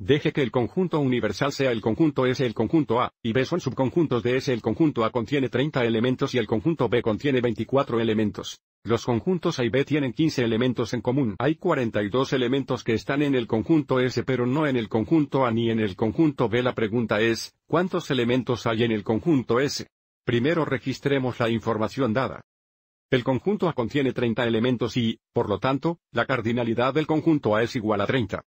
Deje que el conjunto universal sea el conjunto S el conjunto A, y B son subconjuntos de S el conjunto A contiene 30 elementos y el conjunto B contiene 24 elementos. Los conjuntos A y B tienen 15 elementos en común. Hay 42 elementos que están en el conjunto S pero no en el conjunto A ni en el conjunto B. La pregunta es, ¿cuántos elementos hay en el conjunto S? Primero registremos la información dada. El conjunto A contiene 30 elementos y, por lo tanto, la cardinalidad del conjunto A es igual a 30.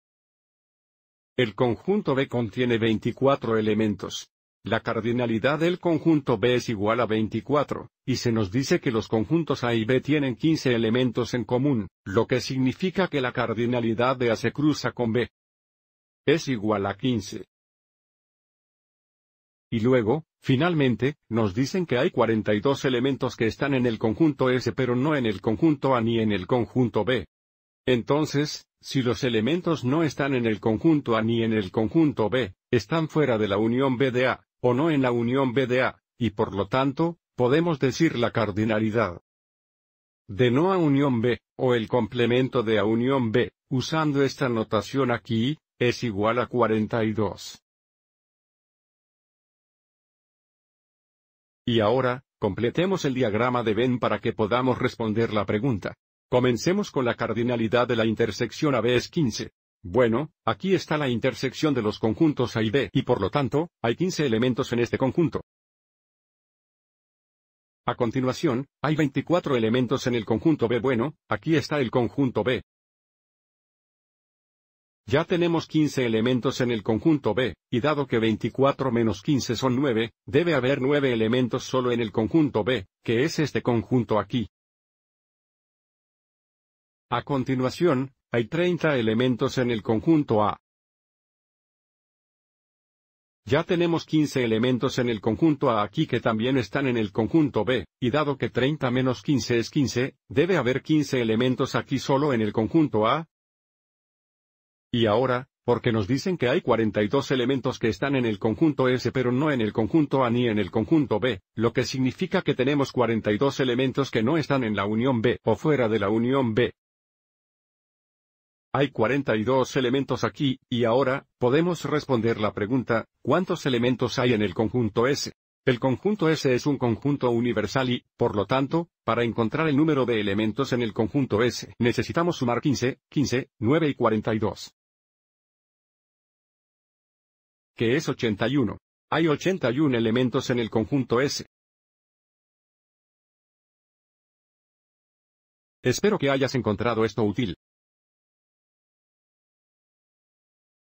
El conjunto B contiene 24 elementos. La cardinalidad del conjunto B es igual a 24, y se nos dice que los conjuntos A y B tienen 15 elementos en común, lo que significa que la cardinalidad de A se cruza con B. Es igual a 15. Y luego, finalmente, nos dicen que hay 42 elementos que están en el conjunto S pero no en el conjunto A ni en el conjunto B. Entonces, si los elementos no están en el conjunto A ni en el conjunto B, están fuera de la unión B de A, o no en la unión B de A, y por lo tanto, podemos decir la cardinalidad de no a unión B, o el complemento de A unión B, usando esta notación aquí, es igual a 42. Y ahora, completemos el diagrama de Venn para que podamos responder la pregunta. Comencemos con la cardinalidad de la intersección AB es 15. Bueno, aquí está la intersección de los conjuntos A y B y por lo tanto, hay 15 elementos en este conjunto. A continuación, hay 24 elementos en el conjunto B. Bueno, aquí está el conjunto B. Ya tenemos 15 elementos en el conjunto B, y dado que 24 menos 15 son 9, debe haber 9 elementos solo en el conjunto B, que es este conjunto aquí. A continuación, hay 30 elementos en el conjunto A. Ya tenemos 15 elementos en el conjunto A aquí que también están en el conjunto B, y dado que 30 menos 15 es 15, debe haber 15 elementos aquí solo en el conjunto A. Y ahora, porque nos dicen que hay 42 elementos que están en el conjunto S pero no en el conjunto A ni en el conjunto B, lo que significa que tenemos 42 elementos que no están en la unión B o fuera de la unión B, hay 42 elementos aquí, y ahora, podemos responder la pregunta, ¿cuántos elementos hay en el conjunto S? El conjunto S es un conjunto universal y, por lo tanto, para encontrar el número de elementos en el conjunto S, necesitamos sumar 15, 15, 9 y 42. Que es 81. Hay 81 elementos en el conjunto S. Espero que hayas encontrado esto útil.